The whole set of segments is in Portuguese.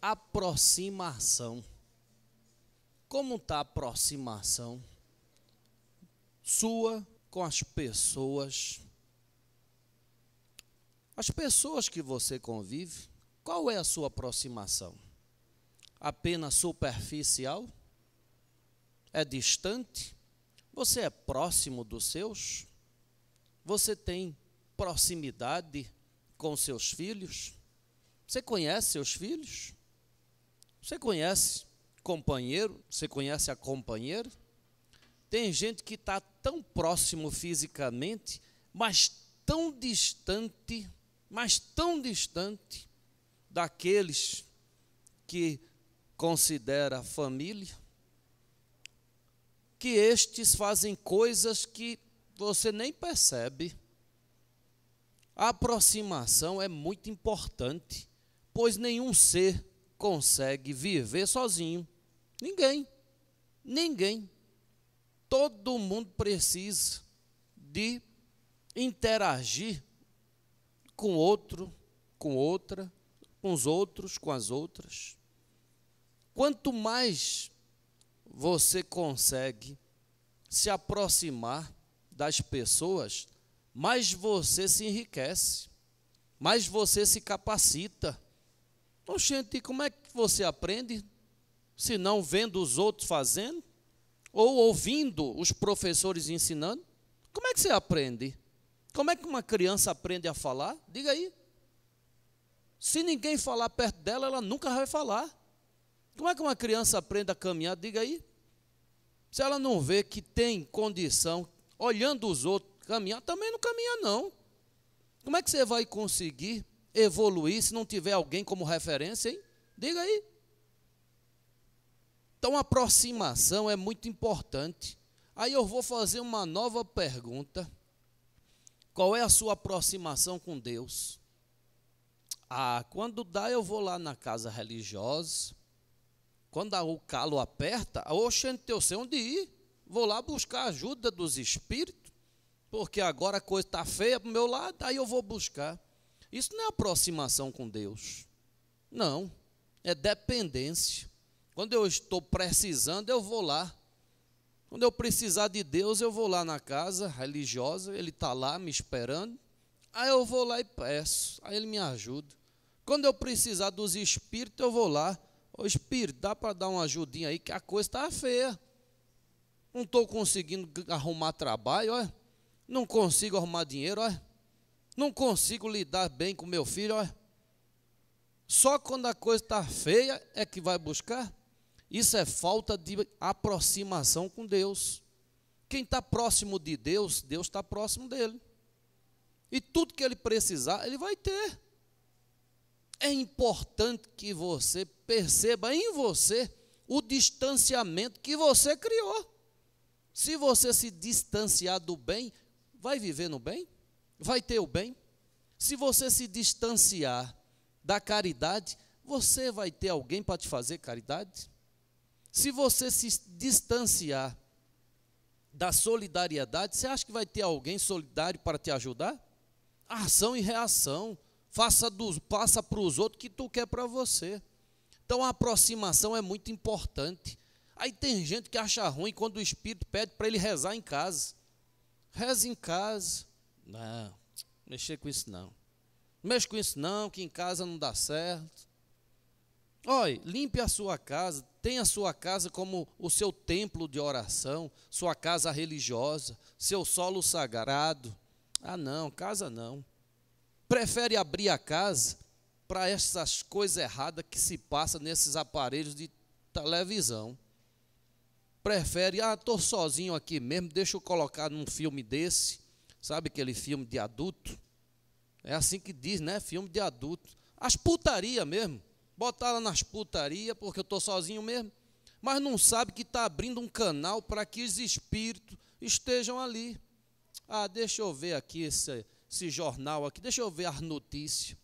aproximação. Como está a aproximação sua com as pessoas? As pessoas que você convive, qual é a sua aproximação? Apenas superficial? É distante? Você é próximo dos seus? Você tem proximidade com seus filhos? Você conhece seus filhos? Você conhece companheiro? Você conhece a companheira? Tem gente que está tão próximo fisicamente, mas tão distante, mas tão distante daqueles que considera família, que estes fazem coisas que você nem percebe. A aproximação é muito importante, pois nenhum ser consegue viver sozinho? Ninguém. Ninguém. Todo mundo precisa de interagir com outro, com outra, com os outros, com as outras. Quanto mais você consegue se aproximar das pessoas, mais você se enriquece, mais você se capacita Oxente, como é que você aprende? Se não vendo os outros fazendo? Ou ouvindo os professores ensinando? Como é que você aprende? Como é que uma criança aprende a falar? Diga aí. Se ninguém falar perto dela, ela nunca vai falar. Como é que uma criança aprende a caminhar? Diga aí. Se ela não vê que tem condição, olhando os outros caminhar, também não caminha, não. Como é que você vai conseguir evoluir se não tiver alguém como referência, hein? Diga aí. Então, aproximação é muito importante. Aí eu vou fazer uma nova pergunta. Qual é a sua aproximação com Deus? Ah, quando dá, eu vou lá na casa religiosa. Quando o calo aperta, oxente, eu sei onde ir. Vou lá buscar a ajuda dos espíritos, porque agora a coisa está feia para o meu lado, aí eu vou buscar. Isso não é aproximação com Deus. Não. É dependência. Quando eu estou precisando, eu vou lá. Quando eu precisar de Deus, eu vou lá na casa religiosa, ele está lá me esperando. Aí eu vou lá e peço, aí ele me ajuda. Quando eu precisar dos espíritos, eu vou lá. Ô espírito, dá para dar uma ajudinha aí, que a coisa está feia. Não estou conseguindo arrumar trabalho, olha. Não consigo arrumar dinheiro, olha. Não consigo lidar bem com meu filho, olha. Só quando a coisa está feia é que vai buscar. Isso é falta de aproximação com Deus. Quem está próximo de Deus, Deus está próximo dele. E tudo que ele precisar, ele vai ter. É importante que você perceba em você o distanciamento que você criou. Se você se distanciar do bem, vai viver no bem? vai ter o bem. Se você se distanciar da caridade, você vai ter alguém para te fazer caridade? Se você se distanciar da solidariedade, você acha que vai ter alguém solidário para te ajudar? Ação e reação. Faça dos, passa para os outros que tu quer para você. Então a aproximação é muito importante. Aí tem gente que acha ruim quando o espírito pede para ele rezar em casa. Reze em casa. Não, mexer com isso não. Mexe com isso não, que em casa não dá certo. Olha, limpe a sua casa, tenha a sua casa como o seu templo de oração, sua casa religiosa, seu solo sagrado. Ah, não, casa não. Prefere abrir a casa para essas coisas erradas que se passam nesses aparelhos de televisão. Prefere, ah, estou sozinho aqui mesmo, deixa eu colocar num filme desse Sabe aquele filme de adulto? É assim que diz, né? Filme de adulto. As putaria mesmo. Botar ela nas putaria porque eu estou sozinho mesmo. Mas não sabe que está abrindo um canal para que os espíritos estejam ali. Ah, deixa eu ver aqui esse, esse jornal aqui, deixa eu ver as notícias.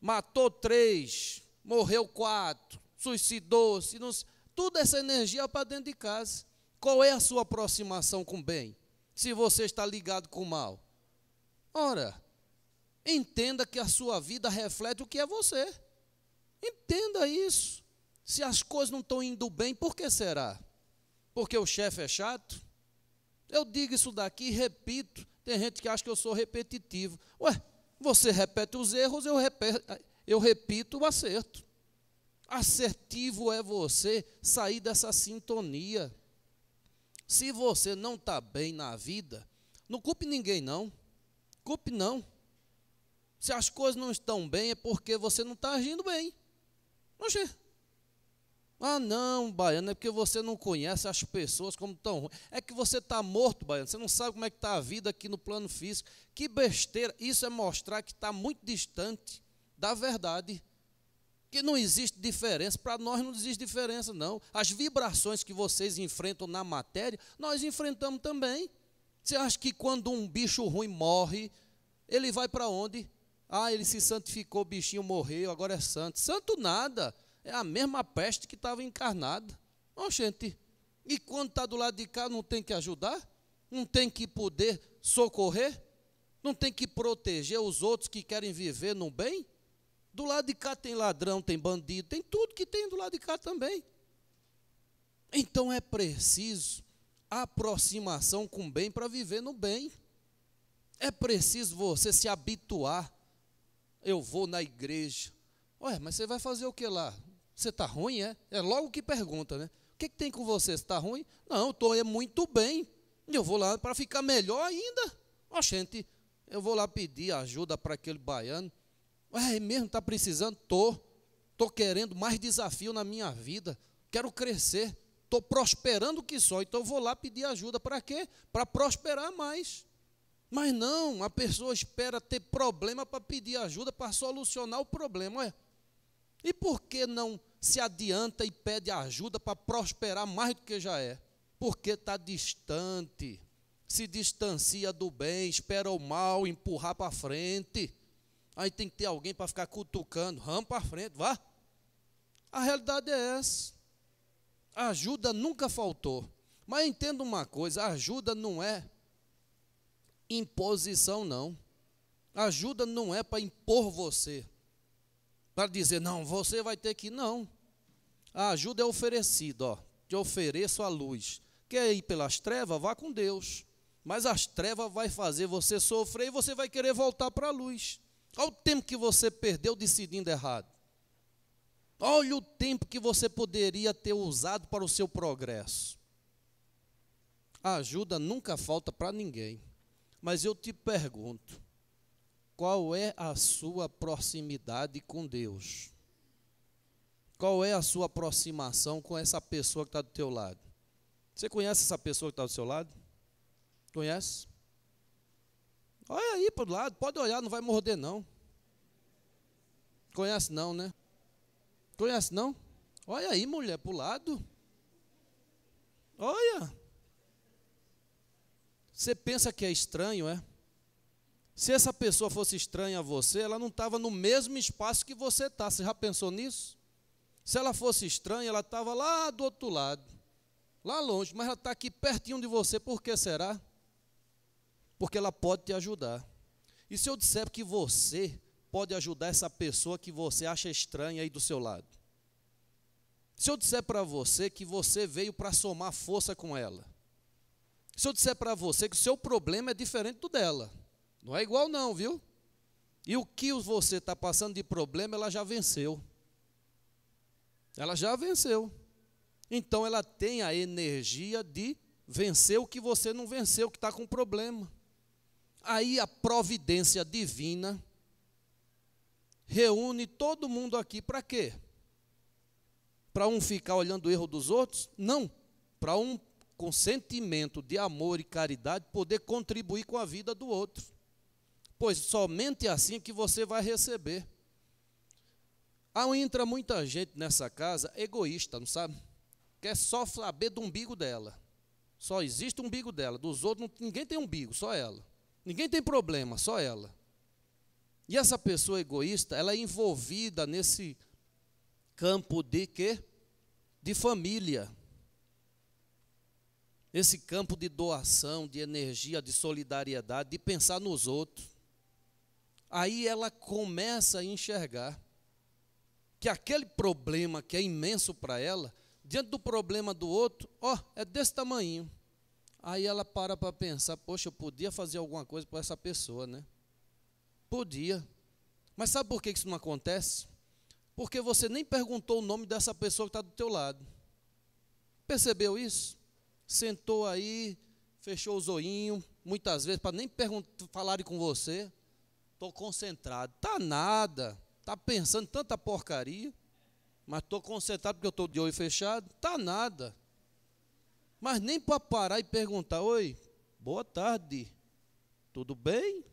Matou três, morreu quatro, suicidou-se. Não... Tudo essa energia para dentro de casa. Qual é a sua aproximação com o bem? se você está ligado com o mal? Ora, entenda que a sua vida reflete o que é você. Entenda isso. Se as coisas não estão indo bem, por que será? Porque o chefe é chato? Eu digo isso daqui e repito. Tem gente que acha que eu sou repetitivo. Ué, você repete os erros, eu eu repito o acerto. Assertivo é você sair dessa sintonia. Se você não está bem na vida, não culpe ninguém, não. Culpe não. Se as coisas não estão bem, é porque você não está agindo bem. Oxê. Ah, não, baiano, é porque você não conhece as pessoas como estão ruins. É que você está morto, baiano. Você não sabe como é que está a vida aqui no plano físico. Que besteira. Isso é mostrar que está muito distante da verdade que não existe diferença, para nós não existe diferença, não. As vibrações que vocês enfrentam na matéria, nós enfrentamos também. Você acha que quando um bicho ruim morre, ele vai para onde? Ah, ele se santificou, o bichinho morreu, agora é santo. Santo nada. É a mesma peste que estava encarnada. Ó, gente. E quando está do lado de cá, não tem que ajudar? Não tem que poder socorrer? Não tem que proteger os outros que querem viver no bem? Do lado de cá tem ladrão, tem bandido, tem tudo que tem do lado de cá também. Então é preciso aproximação com o bem para viver no bem. É preciso você se habituar. Eu vou na igreja. Ué, mas você vai fazer o que lá? Você está ruim, é? É logo que pergunta, né? O que, que tem com você? Você está ruim? Não, estou é muito bem. Eu vou lá para ficar melhor ainda. Ó, oh, gente, eu vou lá pedir ajuda para aquele baiano. Ah, é mesmo, está precisando? Estou. Estou querendo mais desafio na minha vida. Quero crescer. Estou prosperando que só. Então vou lá pedir ajuda. Para quê? Para prosperar mais. Mas não, a pessoa espera ter problema para pedir ajuda, para solucionar o problema. Ué, e por que não se adianta e pede ajuda para prosperar mais do que já é? Porque está distante, se distancia do bem, espera o mal empurrar para frente. Aí tem que ter alguém para ficar cutucando, rampa para frente, vá. A realidade é essa. A ajuda nunca faltou. Mas entenda uma coisa: ajuda não é imposição, não. Ajuda não é para impor você, para dizer, não, você vai ter que ir. Não. A ajuda é oferecida, ó. Te ofereço a luz. Quer ir pelas trevas? Vá com Deus. Mas as trevas vai fazer você sofrer e você vai querer voltar para a luz. Olha o tempo que você perdeu decidindo errado. Olha o tempo que você poderia ter usado para o seu progresso. A ajuda nunca falta para ninguém. Mas eu te pergunto: qual é a sua proximidade com Deus? Qual é a sua aproximação com essa pessoa que está do teu lado? Você conhece essa pessoa que está do seu lado? Conhece? Olha aí para o lado, pode olhar, não vai morder não. Conhece não, né? Conhece não? Olha aí, mulher, para o lado. Olha. Você pensa que é estranho, é? Se essa pessoa fosse estranha a você, ela não estava no mesmo espaço que você está. Você já pensou nisso? Se ela fosse estranha, ela estava lá do outro lado, lá longe, mas ela está aqui pertinho de você, por que será? porque ela pode te ajudar. E se eu disser que você pode ajudar essa pessoa que você acha estranha aí do seu lado? Se eu disser para você que você veio para somar força com ela? Se eu disser para você que o seu problema é diferente do dela? Não é igual, não, viu? E o que você está passando de problema, ela já venceu. Ela já venceu. Então ela tem a energia de vencer o que você não venceu, que está com problema. Aí a providência divina reúne todo mundo aqui para quê? Para um ficar olhando o erro dos outros? Não. Para um, com sentimento de amor e caridade, poder contribuir com a vida do outro. Pois somente assim é que você vai receber. Há entra muita gente nessa casa egoísta, não sabe? Quer é só saber do umbigo dela. Só existe o umbigo dela. Dos outros, ninguém tem umbigo, só ela. Ninguém tem problema, só ela. E essa pessoa egoísta, ela é envolvida nesse campo de quê? De família. Esse campo de doação, de energia, de solidariedade, de pensar nos outros. Aí ela começa a enxergar que aquele problema que é imenso para ela, diante do problema do outro, ó, oh, é desse tamanho. Aí ela para para pensar: poxa, eu podia fazer alguma coisa por essa pessoa, né? Podia. Mas sabe por que isso não acontece? Porque você nem perguntou o nome dessa pessoa que está do teu lado. Percebeu isso? Sentou aí, fechou o zoinho, muitas vezes, para nem falarem com você. Estou concentrado. Tá nada. Tá pensando tanta porcaria, mas estou concentrado porque eu estou de olho fechado. Tá nada. Mas nem para parar e perguntar: Oi, boa tarde, tudo bem?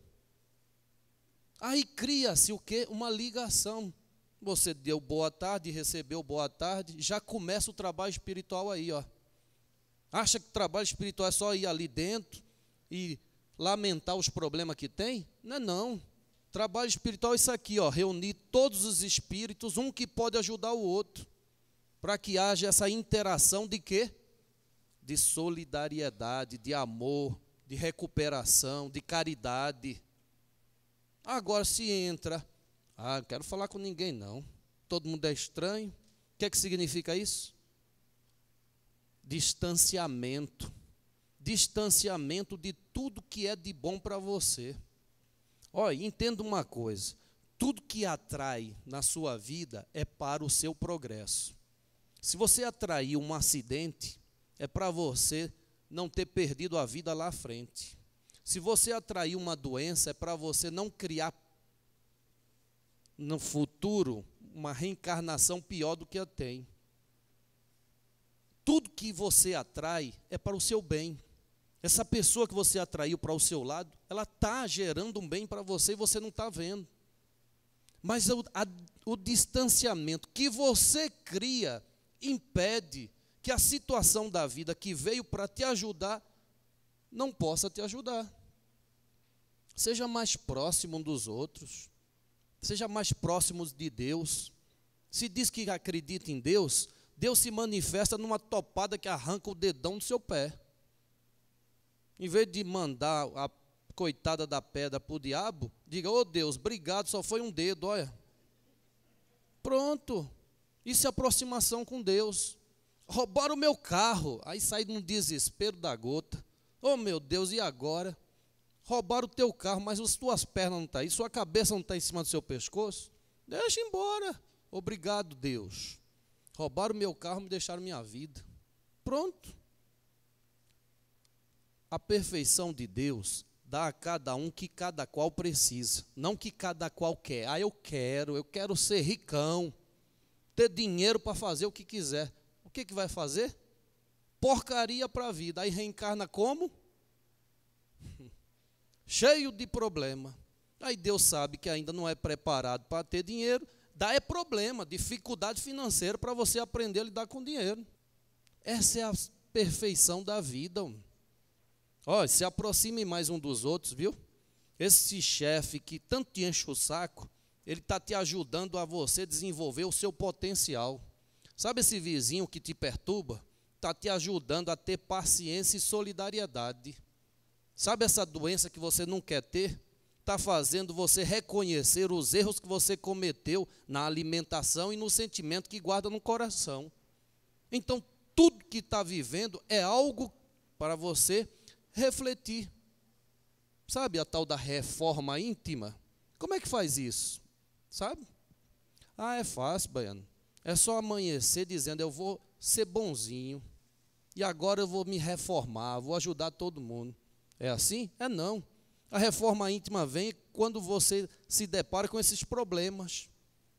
Aí cria-se o quê? Uma ligação. Você deu boa tarde, recebeu boa tarde, já começa o trabalho espiritual aí, ó. Acha que trabalho espiritual é só ir ali dentro e lamentar os problemas que tem? Não é não. Trabalho espiritual é isso aqui, ó, reunir todos os espíritos, um que pode ajudar o outro, para que haja essa interação de quê? de solidariedade, de amor, de recuperação, de caridade. Agora se entra, ah, não quero falar com ninguém não. Todo mundo é estranho. O que é que significa isso? Distanciamento. Distanciamento de tudo que é de bom para você. Olha, entenda uma coisa: tudo que atrai na sua vida é para o seu progresso. Se você atrair um acidente, é para você não ter perdido a vida lá à frente. Se você atrair uma doença, é para você não criar no futuro uma reencarnação pior do que a tem. Tudo que você atrai é para o seu bem. Essa pessoa que você atraiu para o seu lado, ela está gerando um bem para você e você não está vendo. Mas o, a, o distanciamento que você cria impede que a situação da vida que veio para te ajudar não possa te ajudar. Seja mais próximo dos outros. Seja mais próximo de Deus. Se diz que acredita em Deus, Deus se manifesta numa topada que arranca o dedão do seu pé. Em vez de mandar a coitada da pedra para o diabo, diga: Ô oh Deus, obrigado, só foi um dedo, olha. Pronto. Isso é aproximação com Deus roubaram o meu carro. Aí saí num desespero da gota. Oh meu Deus, e agora? Roubaram o teu carro, mas as tuas pernas não estão tá aí, sua cabeça não está em cima do seu pescoço? Deixa embora. Obrigado, Deus. Roubaram o meu carro, me deixaram minha vida. Pronto. A perfeição de Deus dá a cada um que cada qual precisa, não que cada qual quer. Ah, eu quero, eu quero ser ricão, ter dinheiro para fazer o que quiser o que, que vai fazer? Porcaria para a vida. Aí reencarna como? Cheio de problema. Aí Deus sabe que ainda não é preparado para ter dinheiro, dá é problema, dificuldade financeira para você aprender a lidar com dinheiro. Essa é a perfeição da vida. Olha, se aproxime mais um dos outros, viu? Esse chefe que tanto te enche o saco, ele está te ajudando a você desenvolver o seu potencial. Sabe esse vizinho que te perturba? Está te ajudando a ter paciência e solidariedade. Sabe essa doença que você não quer ter? Está fazendo você reconhecer os erros que você cometeu na alimentação e no sentimento que guarda no coração. Então, tudo que está vivendo é algo para você refletir. Sabe a tal da reforma íntima? Como é que faz isso? Sabe? Ah, é fácil, Baiano. É só amanhecer dizendo: eu vou ser bonzinho, e agora eu vou me reformar, vou ajudar todo mundo. É assim? É não. A reforma íntima vem quando você se depara com esses problemas.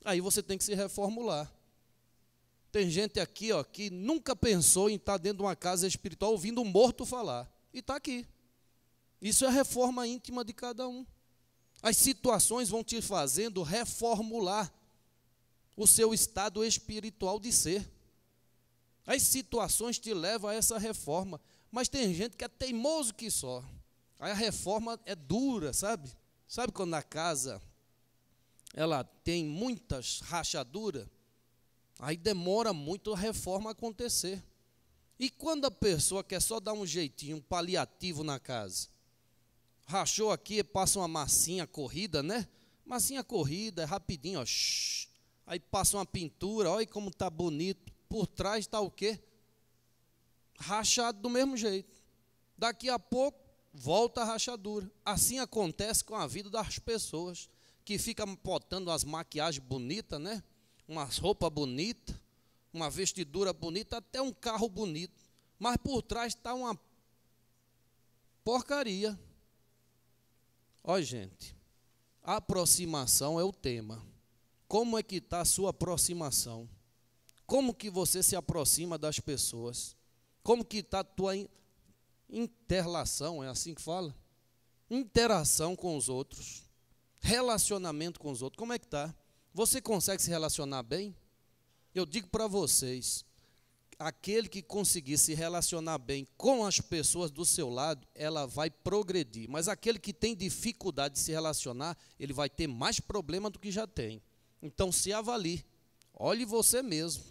Aí você tem que se reformular. Tem gente aqui ó, que nunca pensou em estar dentro de uma casa espiritual ouvindo um morto falar. E está aqui. Isso é a reforma íntima de cada um. As situações vão te fazendo reformular o seu estado espiritual de ser. As situações te levam a essa reforma, mas tem gente que é teimoso que só. Aí a reforma é dura, sabe? Sabe quando na casa ela tem muitas rachaduras? Aí demora muito a reforma acontecer. E quando a pessoa quer só dar um jeitinho, um paliativo na casa? Rachou aqui, passa uma massinha corrida, né? Massinha corrida, é rapidinho, ó. Shhh. Aí passa uma pintura, olha como está bonito. Por trás está o quê? Rachado do mesmo jeito. Daqui a pouco volta a rachadura. Assim acontece com a vida das pessoas que ficam botando as maquiagens bonitas, né? Uma roupa bonita, uma vestidura bonita, até um carro bonito. Mas por trás está uma porcaria. Ó, gente, aproximação é o tema. Como é que está a sua aproximação? Como que você se aproxima das pessoas? Como que está a tua interlação, é assim que fala? Interação com os outros. Relacionamento com os outros. Como é que está? Você consegue se relacionar bem? Eu digo para vocês, aquele que conseguir se relacionar bem com as pessoas do seu lado, ela vai progredir. Mas aquele que tem dificuldade de se relacionar, ele vai ter mais problema do que já tem. Então se avalie. Olhe você mesmo.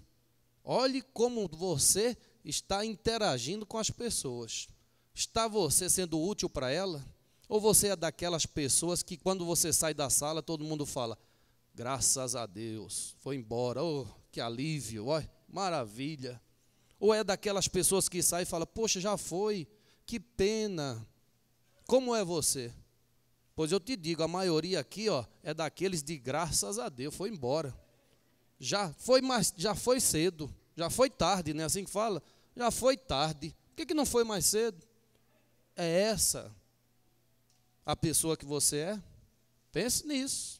Olhe como você está interagindo com as pessoas. Está você sendo útil para ela? Ou você é daquelas pessoas que quando você sai da sala, todo mundo fala: "Graças a Deus, foi embora. Oh, que alívio. Oh, maravilha." Ou é daquelas pessoas que sai e fala: "Poxa, já foi. Que pena." Como é você? Pois eu te digo, a maioria aqui ó, é daqueles de graças a Deus, foi embora. Já foi, mais, já foi cedo, já foi tarde, não é assim que fala? Já foi tarde. Por que, que não foi mais cedo? É essa a pessoa que você é? Pense nisso.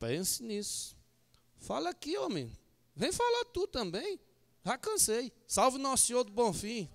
Pense nisso. Fala aqui, homem. Vem falar tu também. Já cansei. Salve nosso Senhor do Bom Fim.